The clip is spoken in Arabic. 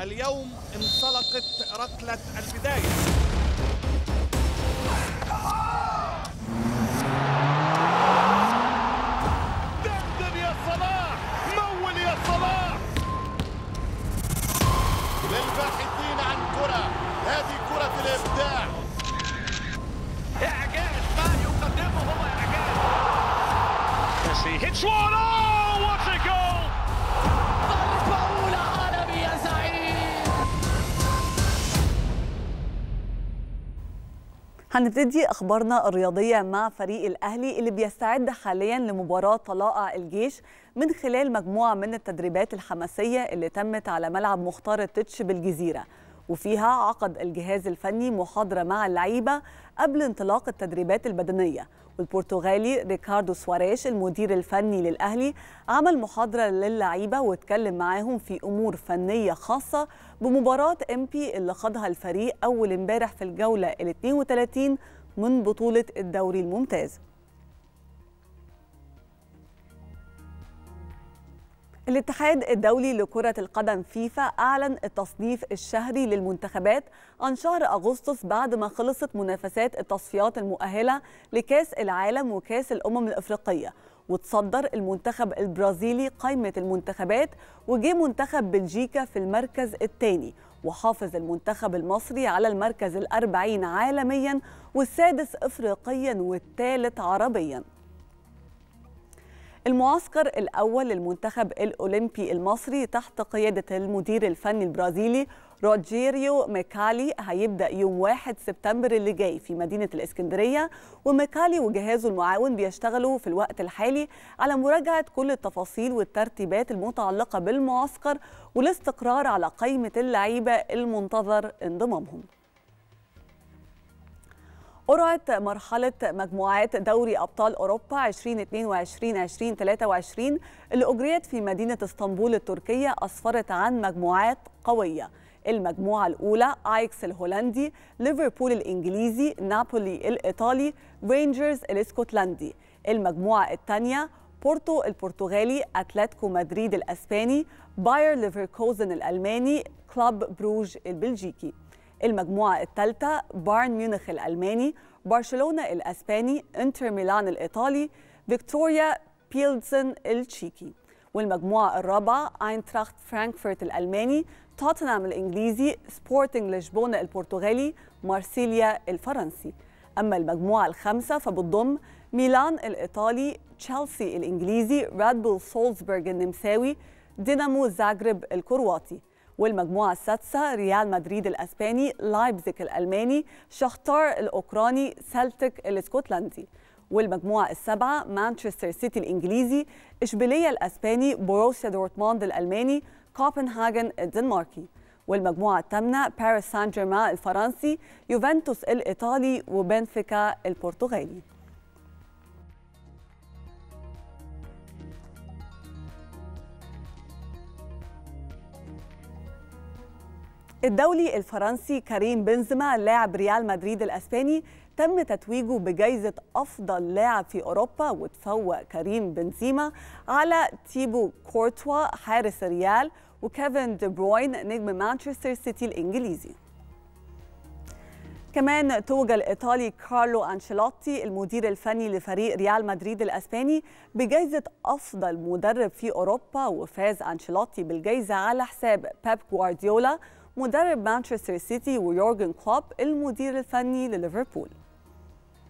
اليوم انطلقت ركلة البداية دمدم يا صلاح مول يا صلاح للباحثين عن كرة هذه كرة الإبداع إعجاز ما يقدمه هو إعجاز ميسي هيتس هنبتدي اخبارنا الرياضيه مع فريق الاهلي اللي بيستعد حاليا لمباراه طلائع الجيش من خلال مجموعه من التدريبات الحماسيه اللي تمت على ملعب مختار التتش بالجزيره وفيها عقد الجهاز الفني محاضرة مع اللعيبة قبل انطلاق التدريبات البدنية والبرتغالي ريكاردو سواريش المدير الفني للأهلي عمل محاضرة للعيبة واتكلم معاهم في أمور فنية خاصة بمباراة امبي اللي خاضها الفريق أول امبارح في الجولة ال 32 من بطولة الدوري الممتاز الاتحاد الدولي لكرة القدم فيفا أعلن التصنيف الشهري للمنتخبات عن شهر أغسطس بعد ما خلصت منافسات التصفيات المؤهلة لكأس العالم وكأس الأمم الأفريقية وتصدر المنتخب البرازيلي قائمة المنتخبات وجه منتخب بلجيكا في المركز الثاني وحافظ المنتخب المصري على المركز الأربعين عالميا والسادس إفريقيا والثالث عربيا المعسكر الأول للمنتخب الأولمبي المصري تحت قيادة المدير الفني البرازيلي روجيريو ميكالي هيبدأ يوم 1 سبتمبر اللي جاي في مدينة الإسكندرية وميكالي وجهازه المعاون بيشتغلوا في الوقت الحالي على مراجعة كل التفاصيل والترتيبات المتعلقة بالمعسكر والاستقرار على قائمة اللعيبة المنتظر انضمامهم قرعت مرحلة مجموعات دوري أبطال أوروبا 2022-2023 اللي أجريت في مدينة اسطنبول التركية أسفرت عن مجموعات قوية المجموعة الأولى آيكس الهولندي، ليفربول الإنجليزي، نابولي الإيطالي، رينجرز الإسكتلندي. المجموعة الثانية بورتو البرتغالي، أتلتيكو مدريد الأسباني، باير ليفركوزن الألماني، كلوب بروج البلجيكي. المجموعة الثالثة بايرن ميونخ الألماني برشلونة الأسباني إنتر ميلان الإيطالي فيكتوريا بيلزن التشيكي والمجموعة الرابعة اينتراخت فرانكفورت الألماني توتنهام الإنجليزي سبورتنج لشبونة البرتغالي مارسيليا الفرنسي أما المجموعة الخامسة فبتضم ميلان الإيطالي تشيلسي الإنجليزي راد بول سولزبرج النمساوي دينامو زاغرب الكرواتي والمجموعة السادسة ريال مدريد الأسباني لايبزيك الألماني شختار الأوكراني سلتك الاسكتلندي والمجموعة السابعة مانشستر سيتي الإنجليزي إشبيلية الأسباني بوروسيا دورتموند الألماني كوبنهاجن الدنماركي والمجموعة الثامنة باريس سان جيرمان الفرنسي يوفنتوس الإيطالي وبنفيكا البرتغالي الدولي الفرنسي كريم بنزيما لاعب ريال مدريد الاسباني تم تتويجه بجائزة أفضل لاعب في أوروبا وتفوق كريم بنزيما على تيبو كورتوا حارس ريال وكيفن دي بروين نجم مانشستر سيتي الإنجليزي كمان توج الإيطالي كارلو أنشيلوتي المدير الفني لفريق ريال مدريد الأسباني بجائزة أفضل مدرب في أوروبا وفاز أنشيلوتي بالجائزة على حساب بيب جوارديولا مدرب مانشستر سيتي ويورجن كلوب المدير الفني لليفربول